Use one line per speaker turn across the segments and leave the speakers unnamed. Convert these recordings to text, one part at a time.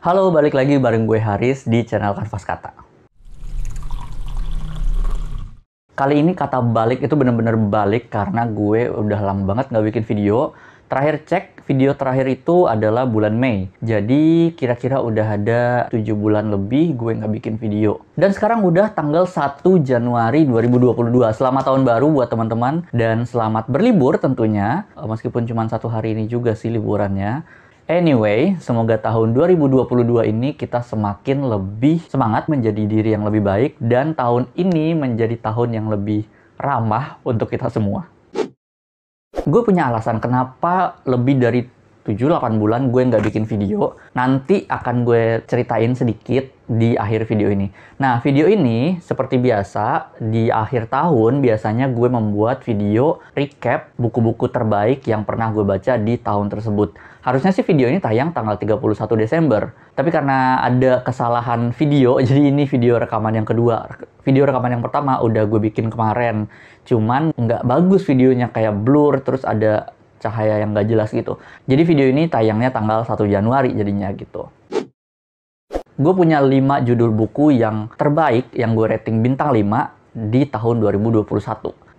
Halo, balik lagi bareng gue Haris di channel Kanvas Kata. Kali ini kata balik itu bener-bener balik karena gue udah lama banget nggak bikin video. Terakhir cek, video terakhir itu adalah bulan Mei. Jadi kira-kira udah ada 7 bulan lebih gue nggak bikin video. Dan sekarang udah tanggal 1 Januari 2022. Selamat tahun baru buat teman-teman. Dan selamat berlibur tentunya. Eh, meskipun cuma satu hari ini juga sih liburannya. Anyway, semoga tahun 2022 ini kita semakin lebih semangat menjadi diri yang lebih baik dan tahun ini menjadi tahun yang lebih ramah untuk kita semua. Gue punya alasan kenapa lebih dari 7-8 bulan gue nggak bikin video. Nanti akan gue ceritain sedikit di akhir video ini. Nah, video ini seperti biasa di akhir tahun biasanya gue membuat video recap buku-buku terbaik yang pernah gue baca di tahun tersebut. Harusnya sih video ini tayang tanggal 31 Desember, tapi karena ada kesalahan video, jadi ini video rekaman yang kedua. Video rekaman yang pertama udah gue bikin kemarin, cuman nggak bagus videonya kayak blur terus ada cahaya yang nggak jelas gitu. Jadi video ini tayangnya tanggal 1 Januari jadinya gitu gue punya 5 judul buku yang terbaik yang gue rating bintang 5 di tahun 2021.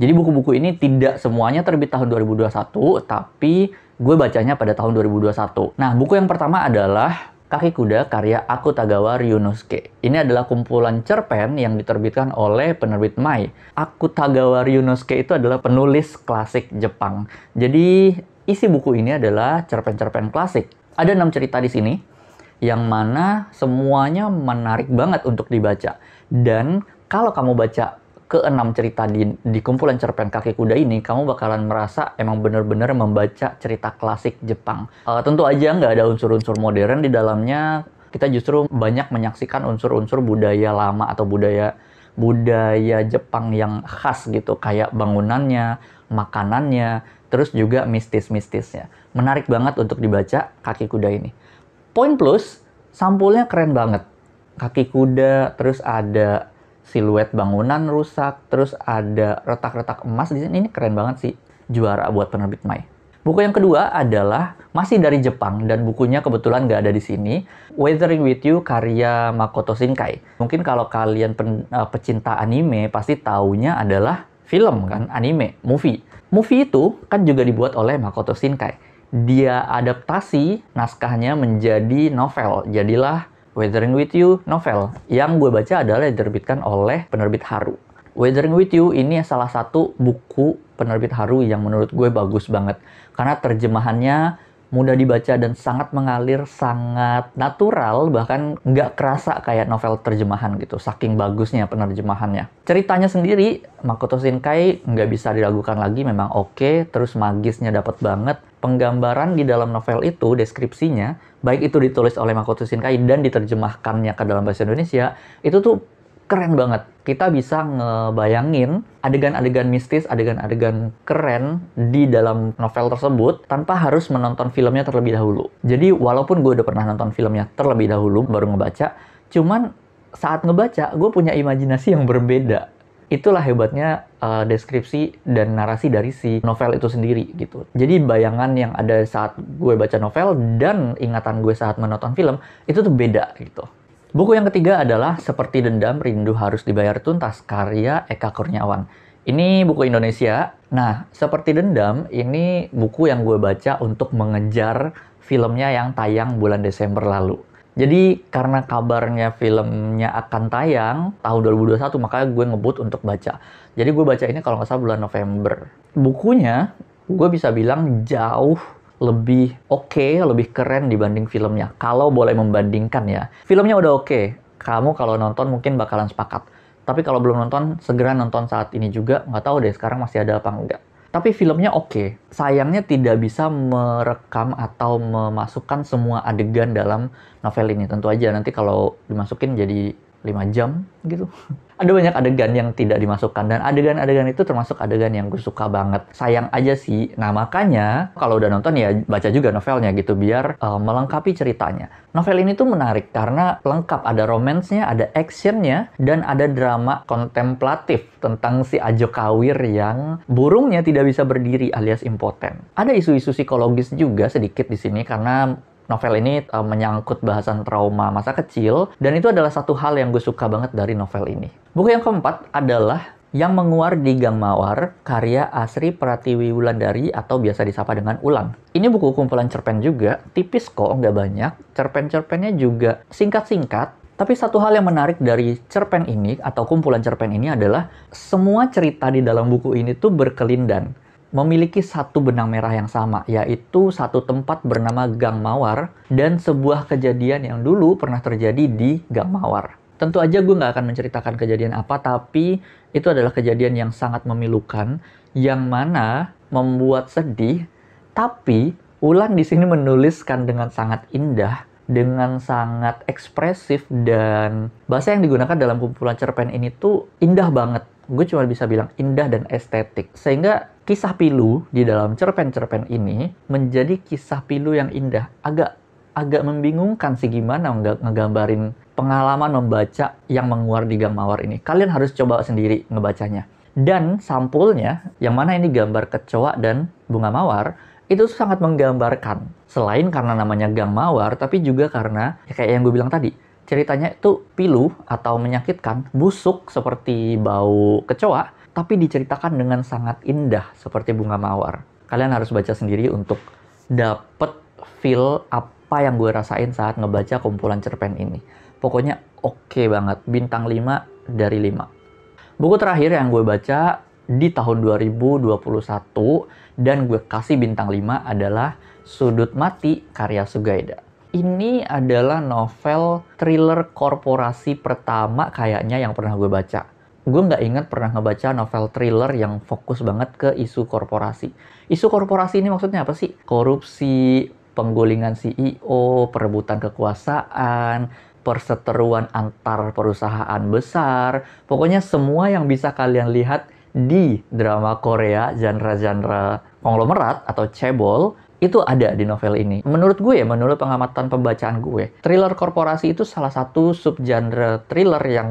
Jadi buku-buku ini tidak semuanya terbit tahun 2021, tapi gue bacanya pada tahun 2021. Nah, buku yang pertama adalah Kaki Kuda karya Akutagawa Ryunosuke. Ini adalah kumpulan cerpen yang diterbitkan oleh penerbit Mai. Akutagawa Ryunosuke itu adalah penulis klasik Jepang. Jadi isi buku ini adalah cerpen-cerpen klasik. Ada enam cerita di sini yang mana semuanya menarik banget untuk dibaca. Dan kalau kamu baca keenam cerita di, di kumpulan cerpen kaki kuda ini, kamu bakalan merasa emang bener-bener membaca cerita klasik Jepang. Uh, tentu aja nggak ada unsur-unsur modern di dalamnya. Kita justru banyak menyaksikan unsur-unsur budaya lama atau budaya budaya Jepang yang khas gitu, kayak bangunannya, makanannya, terus juga mistis-mistisnya. Menarik banget untuk dibaca kaki kuda ini. Poin Plus sampulnya keren banget. Kaki kuda, terus ada siluet bangunan rusak, terus ada retak-retak emas di sini. Ini keren banget sih, juara buat penerbit Mai. Buku yang kedua adalah masih dari Jepang dan bukunya kebetulan nggak ada di sini. Weathering with You karya Makoto Shinkai. Mungkin kalau kalian pen, uh, pecinta anime pasti taunya adalah film kan, anime, movie. Movie itu kan juga dibuat oleh Makoto Shinkai dia adaptasi naskahnya menjadi novel. Jadilah Weathering With You novel. Yang gue baca adalah diterbitkan oleh penerbit Haru. Weathering With You ini salah satu buku penerbit Haru yang menurut gue bagus banget. Karena terjemahannya mudah dibaca dan sangat mengalir, sangat natural, bahkan nggak kerasa kayak novel terjemahan gitu, saking bagusnya penerjemahannya. Ceritanya sendiri, Makoto Shinkai nggak bisa diragukan lagi, memang oke, okay, terus magisnya dapat banget. Penggambaran di dalam novel itu, deskripsinya, baik itu ditulis oleh Makoto Shinkai dan diterjemahkannya ke dalam bahasa Indonesia, itu tuh keren banget. Kita bisa ngebayangin adegan-adegan mistis, adegan-adegan keren di dalam novel tersebut tanpa harus menonton filmnya terlebih dahulu. Jadi walaupun gue udah pernah nonton filmnya terlebih dahulu baru ngebaca, cuman saat ngebaca gue punya imajinasi yang berbeda. Itulah hebatnya uh, deskripsi dan narasi dari si novel itu sendiri gitu. Jadi bayangan yang ada saat gue baca novel dan ingatan gue saat menonton film itu tuh beda gitu. Buku yang ketiga adalah Seperti Dendam Rindu Harus Dibayar Tuntas karya Eka Kurniawan. Ini buku Indonesia. Nah, Seperti Dendam ini buku yang gue baca untuk mengejar filmnya yang tayang bulan Desember lalu. Jadi karena kabarnya filmnya akan tayang tahun 2021 makanya gue ngebut untuk baca. Jadi gue baca ini kalau nggak salah bulan November. Bukunya gue bisa bilang jauh lebih oke, okay, lebih keren dibanding filmnya. Kalau boleh membandingkan ya. Filmnya udah oke. Okay. Kamu kalau nonton mungkin bakalan sepakat. Tapi kalau belum nonton, segera nonton saat ini juga. Nggak tahu deh sekarang masih ada apa enggak. Tapi filmnya oke. Okay. Sayangnya tidak bisa merekam atau memasukkan semua adegan dalam novel ini. Tentu aja nanti kalau dimasukin jadi 5 jam gitu. ada banyak adegan yang tidak dimasukkan dan adegan-adegan itu termasuk adegan yang gue suka banget. Sayang aja sih. Nah, makanya kalau udah nonton ya baca juga novelnya gitu biar uh, melengkapi ceritanya. Novel ini tuh menarik karena lengkap ada romansnya, ada actionnya, dan ada drama kontemplatif tentang si Ajo Kawir yang burungnya tidak bisa berdiri alias impoten. Ada isu-isu psikologis juga sedikit di sini karena novel ini uh, menyangkut bahasan trauma masa kecil dan itu adalah satu hal yang gue suka banget dari novel ini. Buku yang keempat adalah yang menguar di Gang Mawar, karya Asri Pratiwi Wulandari atau biasa disapa dengan Ulang. Ini buku kumpulan cerpen juga, tipis kok, nggak banyak. Cerpen-cerpennya juga singkat-singkat, tapi satu hal yang menarik dari cerpen ini atau kumpulan cerpen ini adalah semua cerita di dalam buku ini tuh berkelindan memiliki satu benang merah yang sama, yaitu satu tempat bernama Gang Mawar dan sebuah kejadian yang dulu pernah terjadi di Gang Mawar. Tentu aja gue nggak akan menceritakan kejadian apa, tapi itu adalah kejadian yang sangat memilukan, yang mana membuat sedih, tapi Ulan di sini menuliskan dengan sangat indah, dengan sangat ekspresif, dan bahasa yang digunakan dalam kumpulan cerpen ini tuh indah banget. Gue cuma bisa bilang indah dan estetik. Sehingga kisah pilu di dalam cerpen-cerpen ini menjadi kisah pilu yang indah. Agak agak membingungkan sih gimana nggak ngegambarin pengalaman membaca yang menguar di Gang Mawar ini. Kalian harus coba sendiri ngebacanya. Dan sampulnya, yang mana ini gambar kecoa dan bunga mawar, itu sangat menggambarkan. Selain karena namanya Gang Mawar, tapi juga karena ya kayak yang gue bilang tadi, ceritanya itu pilu atau menyakitkan, busuk seperti bau kecoa, tapi diceritakan dengan sangat indah seperti bunga mawar. Kalian harus baca sendiri untuk dapet feel apa yang gue rasain saat ngebaca kumpulan cerpen ini. Pokoknya oke okay banget, bintang 5 dari 5. Buku terakhir yang gue baca di tahun 2021 dan gue kasih bintang 5 adalah Sudut Mati karya Sugaida. Ini adalah novel thriller korporasi pertama kayaknya yang pernah gue baca gue nggak ingat pernah ngebaca novel thriller yang fokus banget ke isu korporasi. Isu korporasi ini maksudnya apa sih? Korupsi, penggulingan CEO, perebutan kekuasaan, perseteruan antar perusahaan besar. Pokoknya semua yang bisa kalian lihat di drama Korea, genre-genre konglomerat atau cebol, itu ada di novel ini. Menurut gue, ya, menurut pengamatan pembacaan gue, thriller korporasi itu salah satu subgenre thriller yang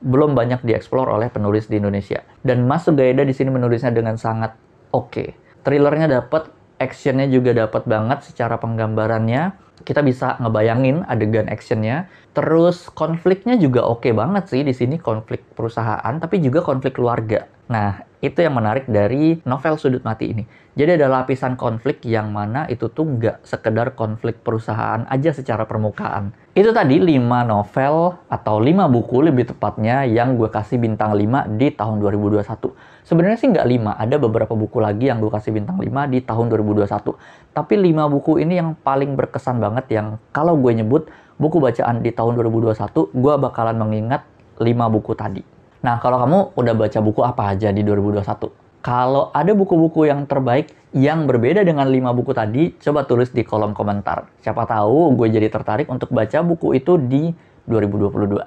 belum banyak dieksplor oleh penulis di Indonesia. Dan Mas Sugaida di sini menulisnya dengan sangat oke. Okay. Thrillernya dapat, actionnya juga dapat banget secara penggambarannya. Kita bisa ngebayangin adegan actionnya. Terus konfliknya juga oke okay banget sih di sini konflik perusahaan, tapi juga konflik keluarga. Nah, itu yang menarik dari novel Sudut Mati ini. Jadi ada lapisan konflik yang mana itu tuh nggak sekedar konflik perusahaan aja secara permukaan, itu tadi 5 novel atau 5 buku lebih tepatnya yang gue kasih bintang 5 di tahun 2021. Sebenarnya sih nggak 5, ada beberapa buku lagi yang gue kasih bintang 5 di tahun 2021. Tapi 5 buku ini yang paling berkesan banget yang kalau gue nyebut buku bacaan di tahun 2021, gue bakalan mengingat 5 buku tadi. Nah, kalau kamu udah baca buku apa aja di 2021? Kalau ada buku-buku yang terbaik yang berbeda dengan lima buku tadi, coba tulis di kolom komentar. Siapa tahu gue jadi tertarik untuk baca buku itu di 2022.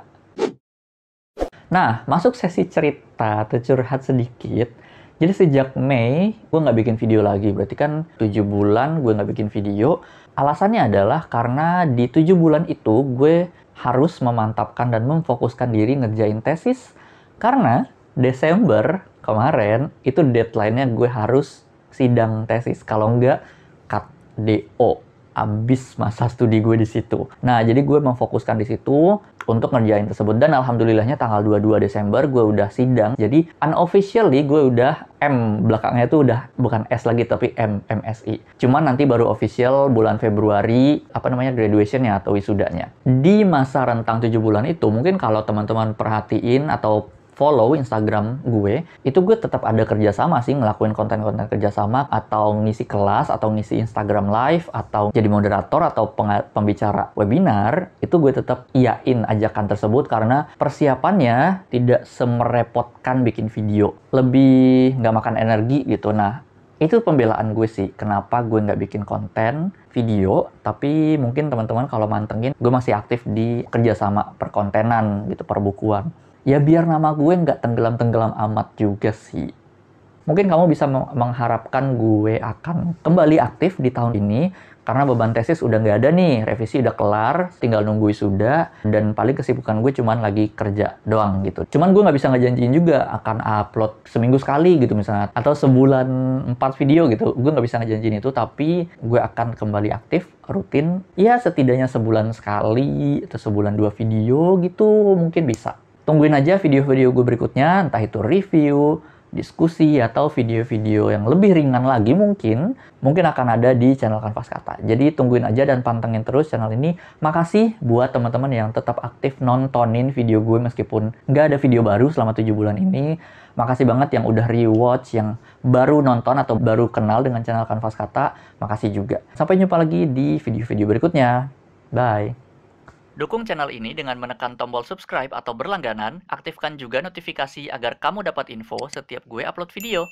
Nah, masuk sesi cerita atau curhat sedikit. Jadi sejak Mei, gue nggak bikin video lagi. Berarti kan 7 bulan gue nggak bikin video. Alasannya adalah karena di 7 bulan itu gue harus memantapkan dan memfokuskan diri ngerjain tesis. Karena Desember kemarin itu deadline-nya gue harus sidang tesis kalau enggak cut DO abis masa studi gue di situ. Nah, jadi gue memfokuskan di situ untuk ngerjain tersebut dan alhamdulillahnya tanggal 22 Desember gue udah sidang. Jadi unofficially gue udah M belakangnya tuh udah bukan S lagi tapi M MSI. Cuman nanti baru official bulan Februari apa namanya graduationnya atau wisudanya. Di masa rentang 7 bulan itu mungkin kalau teman-teman perhatiin atau follow Instagram gue, itu gue tetap ada kerjasama sih ngelakuin konten-konten kerjasama atau ngisi kelas atau ngisi Instagram live atau jadi moderator atau pembicara webinar, itu gue tetap iain ajakan tersebut karena persiapannya tidak semerepotkan bikin video, lebih nggak makan energi gitu. Nah, itu pembelaan gue sih kenapa gue nggak bikin konten video tapi mungkin teman-teman kalau mantengin gue masih aktif di kerjasama perkontenan gitu perbukuan ya biar nama gue nggak tenggelam-tenggelam amat juga sih. Mungkin kamu bisa mengharapkan gue akan kembali aktif di tahun ini karena beban tesis udah nggak ada nih, revisi udah kelar, tinggal nunggu sudah, dan paling kesibukan gue cuman lagi kerja doang gitu. Cuman gue nggak bisa ngejanjiin juga akan upload seminggu sekali gitu misalnya, atau sebulan empat video gitu. Gue nggak bisa ngejanjiin itu, tapi gue akan kembali aktif, rutin, ya setidaknya sebulan sekali atau sebulan dua video gitu mungkin bisa. Tungguin aja video-video gue berikutnya, entah itu review, diskusi, atau video-video yang lebih ringan lagi mungkin, mungkin akan ada di channel Kanvas Kata. Jadi tungguin aja dan pantengin terus channel ini. Makasih buat teman-teman yang tetap aktif nontonin video gue meskipun nggak ada video baru selama 7 bulan ini. Makasih banget yang udah rewatch, yang baru nonton atau baru kenal dengan channel Kanvas Kata. Makasih juga. Sampai jumpa lagi di video-video berikutnya. Bye. Dukung channel ini dengan menekan tombol subscribe atau berlangganan, aktifkan juga notifikasi agar kamu dapat info setiap gue upload video.